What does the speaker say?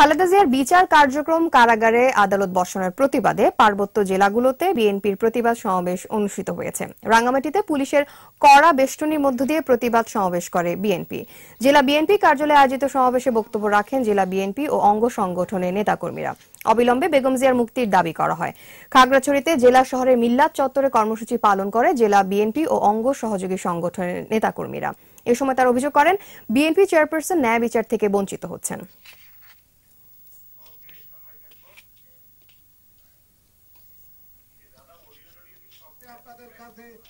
খালেদা জিয়ার বিচার কার্যক্রম কারাগারে আদালত বর্ষণের প্রতিবাদে পার্বত্য জেলাগুলোতে বিএনপির প্রতিবাদ সমাবেশ অনুষ্ঠিত হয়েছে রাঙ্গামাটিতে পুলিশের কড়া বেষ্টনীর মধ্য দিয়ে প্রতিবাদ সমাবেশ করে বিএনপি জেলা বিএনপি কার্যালয়ে আয়োজিত সমাবেশে বক্তব্য রাখেন জেলা বিএনপি ও অঙ্গ সংগঠনের নেতাকর্মীরা অবিলম্বে বেগম জিয়ার মুক্তির দাবি করা হয় খাগড়াছড়িতে জেলা শহরের মিল্লাত চত্বরে কর্মসূচি পালন করে জেলা বিএনপি ও অঙ্গ সহযোগী সংগঠনের নেতাকর্মীরা এ সময় তার অভিযোগ করেন বিএনপি চেয়ারপারসন ন্যায় বিচার থেকে বঞ্চিত হচ্ছেন fazer